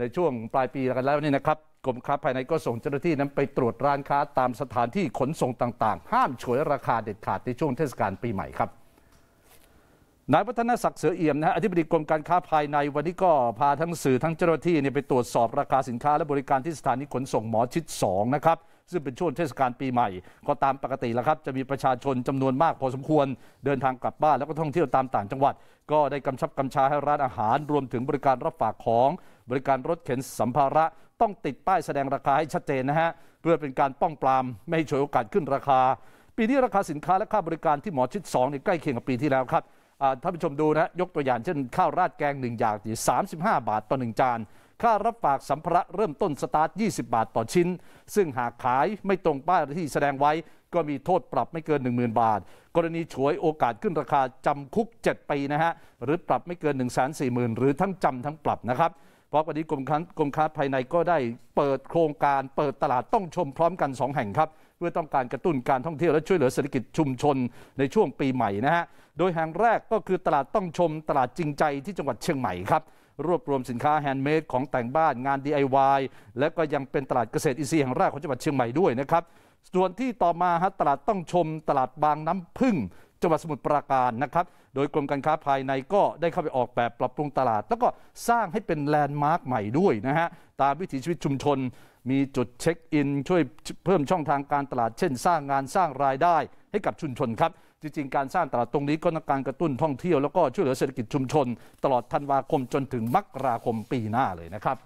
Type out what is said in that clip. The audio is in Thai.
ในช่วงปลายปีกันแล้วนี่นะครับกรมค้าภายในก็ส่งเจ้าหน้าที่นั้นไปตรวจร้านค้าตามสถานที่ขนส่งต่างๆ ห้ามฉวยราคาเด็ดขาดในช่วงเทศกาลปีใหม่ครับ นายวัฒนศักดิ์เสือเอี่ยมนะฮะอธิบดีกรมการค้าภายในวันนี้ก็พาทั้งสื่อทั้งเจ้าหน้าที่เนี่ยไปตรวจสอบราคาสินค้าและบริการที่สถานีขนส่งหมอชิด2นะครับซึ่งเป็นช่วงเทศกาลปีใหม่ ก็ตามปกติแล้วครับจะมีประชาชนจำนวนมากพอสมควรเดินทางกลับบ้านแล้วก็ท่องเที่ยวตามต่างจังหวัด ก็ได้กำชับกำชาให้ร้านอาหาร รวมถึงบริการรับฝากของบริการรถเข็นสัมภาระ ต้องติดป้ายแสดงราคาให้ชัดเจนนะฮะเพื่อเป็นการป้องปรามไม่ให้ฉวยโอกาสขึ้นราคา ปีนี้ราคาสินค้าและค่าบริการที่หมอชิด2เนใกล้เคียงกับปีที่แล้วครับท่านผู้ชมดูนะยกตัวอย่างเช่น ข้าวราดแกง1อย่างยู่35 บาทต่อ1จานค่ารับฝากสัมภาระเริ่มต้นสตาร์ท 20 บาทต่อชิ้น ซึ่งหากขายไม่ตรงป้ายที่แสดงไว้ ก็มีโทษปรับไม่เกิน 10,000 บาท กรณีฉวยโอกาสขึ้นราคาจำคุก 7 ปีนะฮะหรือปรับไม่เกิน 1 4 0 0 0 0 หรือทั้งจำทั้งปรับนะครับ เพราะวันนี้กรมค้ากรมค้าภายในก็ได้เปิดโครงการเปิดตลาดต้องชมพร้อมกัน 2 แห่งครับเพื่อต้องการกระตุ้นการท่องเที่ยวและช่วยเหลือเศรษฐกิจชุมชนในช่วงปีใหม่นะฮะโดยแห่งแรกก็คือตลาดต้องชมตลาดจริงใจที่จังหวัดเชียงใหม่ครับรวบรวมสินค้าแฮนด์เมดของแต่งบ้านงาน DIY และก็ยังเป็นตลาดเกษตรอินทรีย์แห่งแรกของจังหวัดเชียงใหม่ด้วยนะครับ ส่วนที่ต่อมาฮะตลาดต้องชมตลาดบางน้ำพึ่งจังหวัดสมุทรปราการนะครับ โดยกรมการค้าภายในก็ได้เข้าไปออกแบบปรับปรุงตลาด แล้วก็สร้างให้เป็นแลนด์มาร์คใหม่ด้วยนะฮะ ตามวิถีชีวิตชุมชนมีจุดเช็คอินช่วยเพิ่มช่องทางการตลาดเช่น สร้างงานสร้างรายได้ให้กับชุมชนครับจริงๆ การสร้างตลาดตรงนี้ก็ต้องการกระตุ้นท่องเที่ยวแล้วก็ช่วยเหลือเศรษฐกิจชุมชน ตลอดธันวาคมจนถึงมกราคมปีหน้าเลยนะครับ